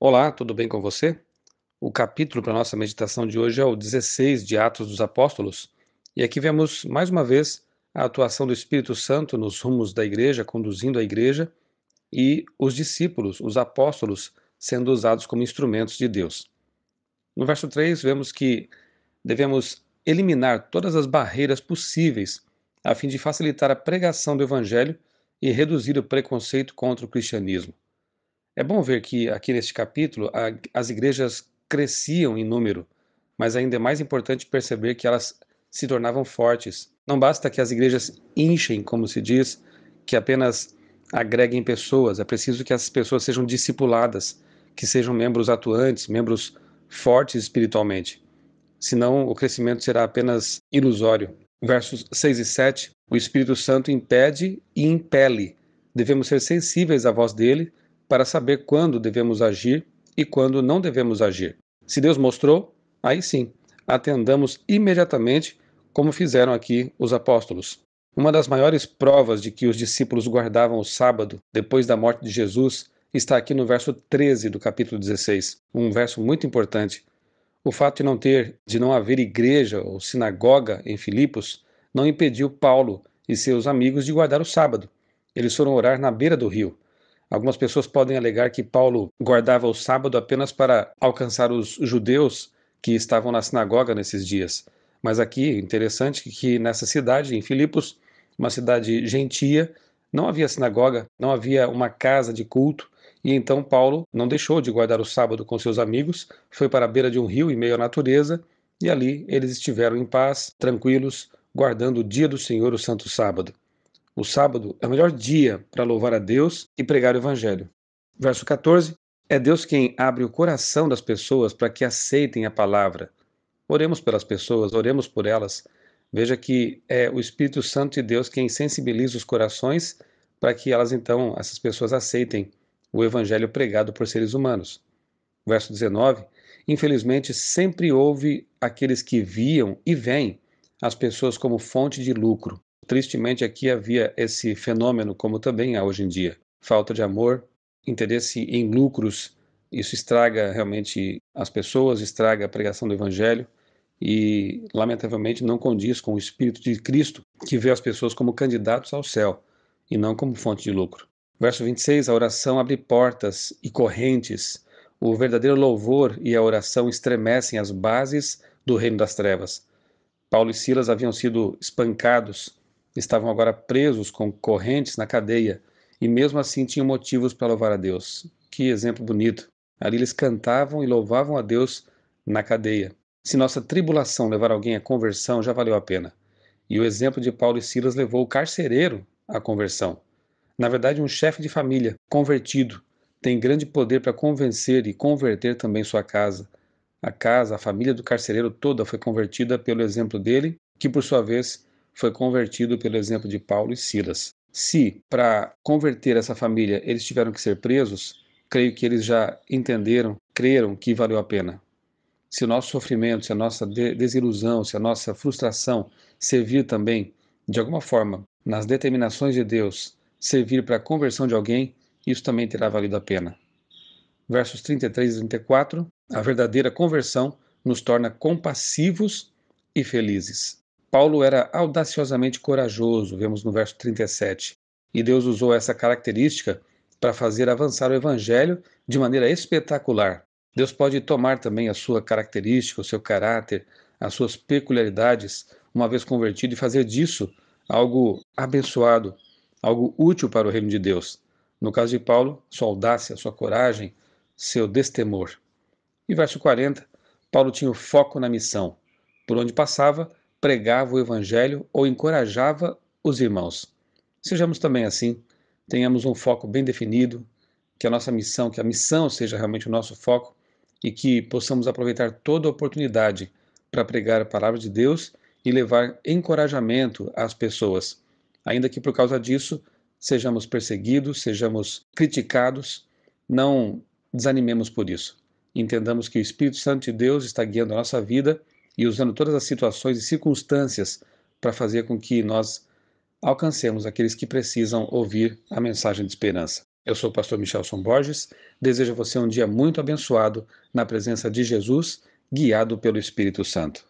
Olá, tudo bem com você? O capítulo para nossa meditação de hoje é o 16 de Atos dos Apóstolos, e aqui vemos mais uma vez a atuação do Espírito Santo nos rumos da igreja, conduzindo a igreja, e os discípulos, os apóstolos, sendo usados como instrumentos de Deus. No verso 3, vemos que devemos eliminar todas as barreiras possíveis a fim de facilitar a pregação do evangelho e reduzir o preconceito contra o cristianismo. É bom ver que, aqui neste capítulo, a, as igrejas cresciam em número, mas ainda é mais importante perceber que elas se tornavam fortes. Não basta que as igrejas enchem, como se diz, que apenas agreguem pessoas, é preciso que as pessoas sejam discipuladas, que sejam membros atuantes, membros fortes espiritualmente. Senão, o crescimento será apenas ilusório. Versos 6 e 7: O Espírito Santo impede e impele. Devemos ser sensíveis à voz dele para saber quando devemos agir e quando não devemos agir. Se Deus mostrou, aí sim, atendamos imediatamente, como fizeram aqui os apóstolos. Uma das maiores provas de que os discípulos guardavam o sábado depois da morte de Jesus está aqui no verso 13 do capítulo 16, um verso muito importante. O fato de não ter, de não haver igreja ou sinagoga em Filipos, não impediu Paulo e seus amigos de guardar o sábado. Eles foram orar na beira do rio. Algumas pessoas podem alegar que Paulo guardava o sábado apenas para alcançar os judeus que estavam na sinagoga nesses dias. Mas aqui, interessante que nessa cidade, em Filipos, uma cidade gentia, não havia sinagoga, não havia uma casa de culto, e então Paulo não deixou de guardar o sábado com seus amigos, foi para a beira de um rio em meio à natureza, e ali eles estiveram em paz, tranquilos, guardando o dia do Senhor, o santo sábado. O sábado é o melhor dia para louvar a Deus e pregar o Evangelho. Verso 14: É Deus quem abre o coração das pessoas para que aceitem a palavra. Oremos pelas pessoas, oremos por elas. Veja que é o Espírito Santo de Deus quem sensibiliza os corações para que elas, então, essas pessoas aceitem o Evangelho pregado por seres humanos. Verso 19: Infelizmente, sempre houve aqueles que viam e veem as pessoas como fonte de lucro. Tristemente, aqui havia esse fenômeno, como também há hoje em dia: falta de amor, interesse em lucros. Isso estraga realmente as pessoas, estraga a pregação do Evangelho e, lamentavelmente, não condiz com o Espírito de Cristo, que vê as pessoas como candidatos ao céu e não como fonte de lucro. Verso 26: a oração abre portas e correntes. O verdadeiro louvor e a oração estremecem as bases do reino das trevas. Paulo e Silas haviam sido espancados Estavam agora presos com correntes na cadeia e mesmo assim tinham motivos para louvar a Deus. Que exemplo bonito! Ali eles cantavam e louvavam a Deus na cadeia. Se nossa tribulação levar alguém à conversão, já valeu a pena. E o exemplo de Paulo e Silas levou o carcereiro à conversão. Na verdade, um chefe de família convertido tem grande poder para convencer e converter também sua casa. A casa, a família do carcereiro toda foi convertida pelo exemplo dele, que por sua vez foi convertido pelo exemplo de Paulo e Silas. Se, para converter essa família, eles tiveram que ser presos, creio que eles já entenderam, creram que valeu a pena. Se o nosso sofrimento, se a nossa desilusão, se a nossa frustração servir também, de alguma forma, nas determinações de Deus, servir para a conversão de alguém, isso também terá valido a pena. Versos 33 e 34: A verdadeira conversão nos torna compassivos e felizes. Paulo era audaciosamente corajoso, vemos no verso 37, e Deus usou essa característica para fazer avançar o evangelho de maneira espetacular. Deus pode tomar também a sua característica, o seu caráter, as suas peculiaridades, uma vez convertido, e fazer disso algo abençoado, algo útil para o reino de Deus. No caso de Paulo, sua audácia, sua coragem, seu destemor. E verso 40, Paulo tinha o foco na missão. Por onde passava, pregava o Evangelho ou encorajava os irmãos. Sejamos também assim, tenhamos um foco bem definido, que a nossa missão, que a missão seja realmente o nosso foco e que possamos aproveitar toda a oportunidade para pregar a palavra de Deus e levar encorajamento às pessoas, ainda que por causa disso sejamos perseguidos, sejamos criticados, não desanimemos por isso. Entendamos que o Espírito Santo de Deus está guiando a nossa vida e usando todas as situações e circunstâncias para fazer com que nós alcancemos aqueles que precisam ouvir a mensagem de esperança. Eu sou o pastor Michelson Borges, desejo a você um dia muito abençoado na presença de Jesus, guiado pelo Espírito Santo.